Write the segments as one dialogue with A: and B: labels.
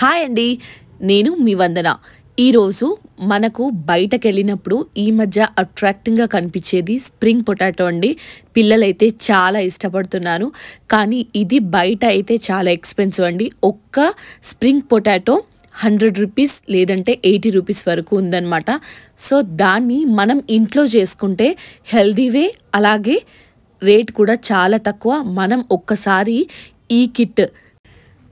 A: hi అండి నేను మీ వందన ఈరోజు మనకు బయటకు వెళ్ళినప్పుడు ఈ మధ్య అట్రాక్టింగ్గా కనిపించేది స్ప్రింగ్ పొటాటో అండి పిల్లలైతే చాలా ఇష్టపడుతున్నాను కానీ ఇది బయట అయితే చాలా ఎక్స్పెన్సివ్ అండి ఒక్క స్ప్రింగ్ పొటాటో హండ్రెడ్ రూపీస్ లేదంటే ఎయిటీ రూపీస్ వరకు ఉందన్నమాట సో దాన్ని మనం ఇంట్లో చేసుకుంటే హెల్దీవే అలాగే రేట్ కూడా చాలా తక్కువ మనం ఒక్కసారి ఈ కిట్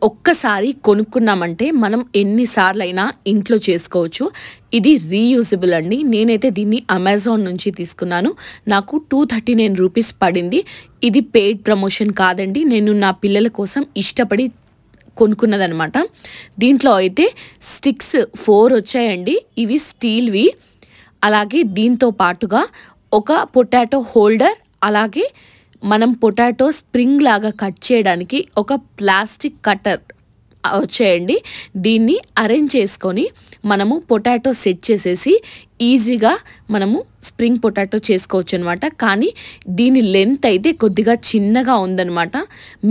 A: ఒక్కసారి కొనుక్కున్నామంటే మనం ఎన్నిసార్లు అయినా ఇంట్లో చేసుకోవచ్చు ఇది రీయూజబుల్ అండి నేనైతే దీన్ని అమెజాన్ నుంచి తీసుకున్నాను నాకు టూ థర్టీ నైన్ రూపీస్ పడింది ఇది పెయిడ్ ప్రమోషన్ కాదండి నేను నా పిల్లల కోసం ఇష్టపడి కొనుక్కున్నదనమాట దీంట్లో అయితే స్టిక్స్ ఫోర్ వచ్చాయండి ఇవి స్టీల్వి అలాగే దీంతో పాటుగా ఒక పొటాటో హోల్డర్ అలాగే మనం పొటాటో స్ప్రింగ్ లాగా కట్ చేయడానికి ఒక ప్లాస్టిక్ కట్టర్ వచ్చేయండి దీన్ని అరేంజ్ చేసుకొని మనము పొటాటో సెట్ చేసేసి ఈజీగా మనము స్ప్రింగ్ పొటాటో చేసుకోవచ్చు అనమాట కానీ దీని లెంత్ అయితే కొద్దిగా చిన్నగా ఉందనమాట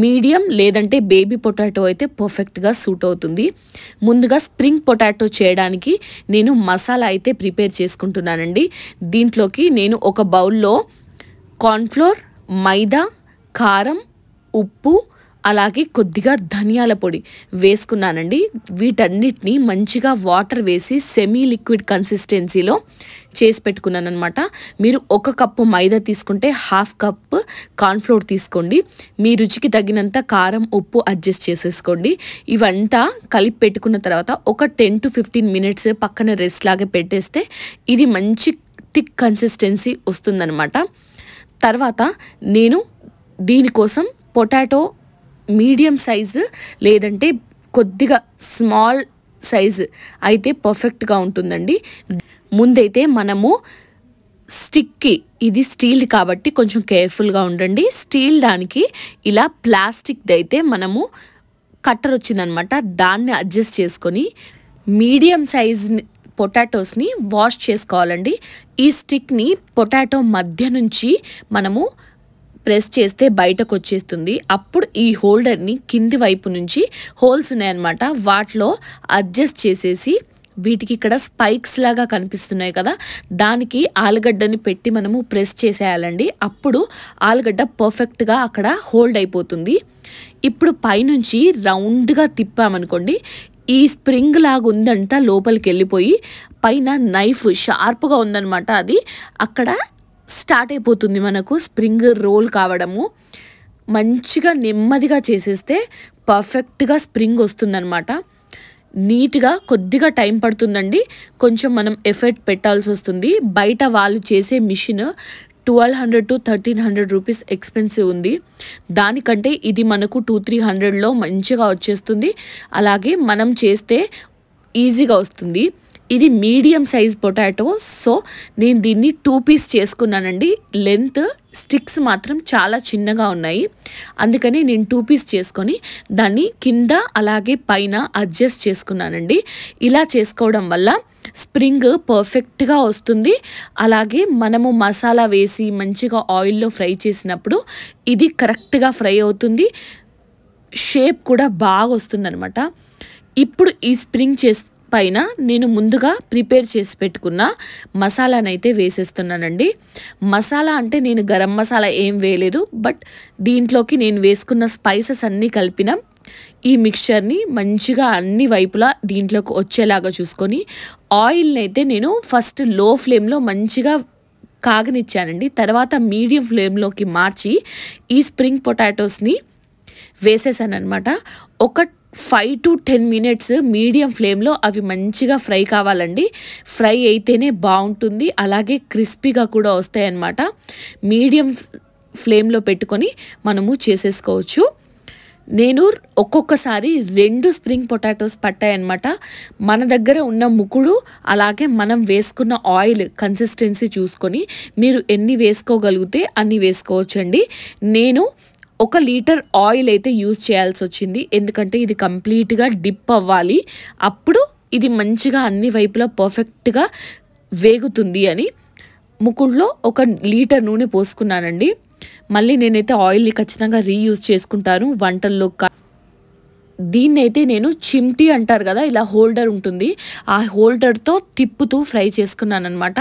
A: మీడియం లేదంటే బేబీ పొటాటో అయితే పర్ఫెక్ట్గా సూట్ అవుతుంది ముందుగా స్ప్రింగ్ పొటాటో చేయడానికి నేను మసాలా అయితే ప్రిపేర్ చేసుకుంటున్నానండి దీంట్లోకి నేను ఒక బౌల్లో కార్న్ఫ్లోర్ మైదా కారం ఉప్పు అలాగే కొద్దిగా ధనియాల పొడి వేసుకున్నానండి వీటన్నిటిని మంచిగా వాటర్ వేసి సెమీ లిక్విడ్ కన్సిస్టెన్సీలో చేసి పెట్టుకున్నాను అనమాట మీరు ఒక కప్పు మైదా తీసుకుంటే హాఫ్ కప్ కార్న్ఫ్లోర్ తీసుకోండి మీ రుచికి తగినంత కారం ఉప్పు అడ్జస్ట్ చేసేసుకోండి ఇవంతా కలిపి పెట్టుకున్న తర్వాత ఒక టెన్ టు ఫిఫ్టీన్ మినిట్స్ పక్కన రెస్ట్ లాగా పెట్టేస్తే ఇది మంచి థిక్ కన్సిస్టెన్సీ వస్తుందన్నమాట తర్వాత నేను దీనికోసం పొటాటో మీడియం సైజు లేదంటే కొద్దిగా స్మాల్ సైజు అయితే పర్ఫెక్ట్గా ఉంటుందండి ముందైతే మనము స్టిక్కి ఇది స్టీల్ కాబట్టి కొంచెం కేర్ఫుల్గా ఉండండి స్టీల్ దానికి ఇలా ప్లాస్టిక్ది అయితే మనము కట్టర్ వచ్చిందనమాట దాన్ని అడ్జస్ట్ చేసుకొని మీడియం సైజ్ పొటాటోస్ని వాష్ చేసుకోవాలండి ఈ స్టిక్ని పొటాటో మధ్య నుంచి మనము ప్రెస్ చేస్తే బయటకు వచ్చేస్తుంది అప్పుడు ఈ హోల్డర్ని కింది వైపు నుంచి హోల్స్ ఉన్నాయన్నమాట వాటిలో అడ్జస్ట్ చేసేసి వీటికి ఇక్కడ స్పైక్స్ లాగా కనిపిస్తున్నాయి కదా దానికి ఆలుగడ్డని పెట్టి మనము ప్రెస్ చేసేయాలండి అప్పుడు ఆలుగడ్డ పర్ఫెక్ట్గా అక్కడ హోల్డ్ అయిపోతుంది ఇప్పుడు పైనుంచి రౌండ్గా తిప్పామనుకోండి ఈ స్ప్రింగ్ లాగా ఉందంట లోపలికి వెళ్ళిపోయి పైన నైఫ్ షార్ప్గా ఉందనమాట అది అక్కడ స్టార్ట్ అయిపోతుంది మనకు స్ప్రింగ్ రోల్ కావడము మంచిగా నెమ్మదిగా చేసేస్తే పర్ఫెక్ట్గా స్ప్రింగ్ వస్తుందనమాట నీట్గా కొద్దిగా టైం పడుతుందండి కొంచెం మనం ఎఫర్ట్ పెట్టాల్సి వస్తుంది బయట వాళ్ళు చేసే machine twelve hundred to thirteen hundred rupees expensive ఉంది దానికంటే ఇది మనకు టూ త్రీ హండ్రెడ్లో మంచిగా వచ్చేస్తుంది అలాగే మనం చేస్తే ఈజీగా వస్తుంది ఇది మీడియం సైజ్ పొటాటో సో నేను దీన్ని టూ పీస్ చేసుకున్నానండి లెంత్ స్టిక్స్ మాత్రం చాలా చిన్నగా ఉన్నాయి అందుకని నేను టూ పీస్ చేసుకొని దాన్ని కింద అలాగే పైన అడ్జస్ట్ చేసుకున్నానండి ఇలా చేసుకోవడం వల్ల స్ప్రింగ్ పర్ఫెక్ట్గా వస్తుంది అలాగే మనము మసాలా వేసి మంచిగా ఆయిల్లో ఫ్రై చేసినప్పుడు ఇది కరెక్ట్గా ఫ్రై అవుతుంది షేప్ కూడా బాగా వస్తుందనమాట ఇప్పుడు ఈ స్ప్రింగ్ చేస్ పైన నేను ముందుగా ప్రిపేర్ చేసి పెట్టుకున్న మసాలానైతే వేసేస్తున్నానండి మసాలా అంటే నేను గరం మసాలా ఏం వేయలేదు బట్ దీంట్లోకి నేను వేసుకున్న స్పైసెస్ అన్నీ కలిపినాం ఈ మిక్చర్ని మంచిగా అన్ని వైపులా దీంట్లోకి వచ్చేలాగా చూసుకొని ఆయిల్ని అయితే నేను ఫస్ట్ లో ఫ్లేమ్లో మంచిగా కాగనిచ్చానండి తర్వాత మీడియం ఫ్లేమ్లోకి మార్చి ఈ స్ప్రింగ్ పొటాటోస్ని వేసేసాను అనమాట ఒక five to ten minutes medium ఫ్లేమ్లో అవి మంచిగా ఫ్రై కావాలండి ఫ్రై అయితేనే బాగుంటుంది అలాగే క్రిస్పీగా కూడా వస్తాయన్నమాట మీడియం ఫ్లేమ్లో పెట్టుకొని మనము చేసేసుకోవచ్చు నేను ఒక్కొక్కసారి రెండు స్ప్రింగ్ పొటాటోస్ పట్టాయన్నమాట మన దగ్గర ఉన్న ముకుడు అలాగే మనం వేసుకున్న ఆయిల్ కన్సిస్టెన్సీ చూసుకొని మీరు ఎన్ని వేసుకోగలిగితే అన్ని వేసుకోవచ్చండి నేను ఒక లీటర్ ఆయిల్ అయితే యూజ్ చేయాల్సి వచ్చింది ఎందుకంటే ఇది కంప్లీట్గా డిప్ అవ్వాలి అప్పుడు ఇది మంచిగా అన్ని వైపులా పర్ఫెక్ట్గా వేగుతుంది అని ముకుడులో ఒక లీటర్ నూనె పోసుకున్నానండి మళ్ళీ నేనైతే ఆయిల్ని ఖచ్చితంగా రీయూజ్ చేసుకుంటాను వంటల్లో దీన్ని అయితే నేను చిమ్టి అంటారు కదా ఇలా హోల్డర్ ఉంటుంది ఆ హోల్డర్తో తిప్పుతూ ఫ్రై చేసుకున్నాను అనమాట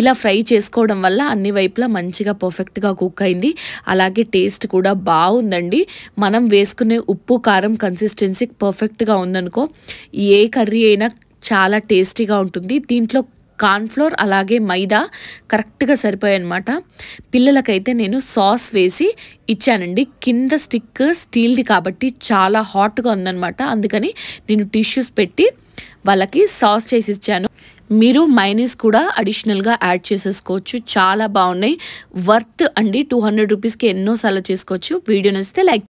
A: ఇలా ఫ్రై చేసుకోవడం వల్ల అన్ని వైపులా మంచిగా పర్ఫెక్ట్గా కుక్ అయింది అలాగే టేస్ట్ కూడా బాగుందండి మనం వేసుకునే ఉప్పు కారం కన్సిస్టెన్సీ పర్ఫెక్ట్గా ఉందనుకో ఏ కర్రీ అయినా చాలా టేస్టీగా ఉంటుంది దీంట్లో కార్న్ఫ్లోర్ అలాగే మైదా కరెక్ట్గా సరిపోయాయన్నమాట పిల్లలకైతే నేను సాస్ వేసి ఇచ్చానండి కింద స్టిక్ స్టీల్ది కాబట్టి చాలా హాట్గా ఉందన్నమాట అందుకని నేను టిష్యూస్ పెట్టి వాళ్ళకి సాస్ చేసి ఇచ్చాను మీరు మైనీస్ కూడా అడిషనల్గా యాడ్ చేసేసుకోవచ్చు చాలా బాగున్నాయి వర్త్ అండి టూ హండ్రెడ్ రూపీస్కి ఎన్నోసార్లు చేసుకోవచ్చు వీడియో నచ్చితే లైక్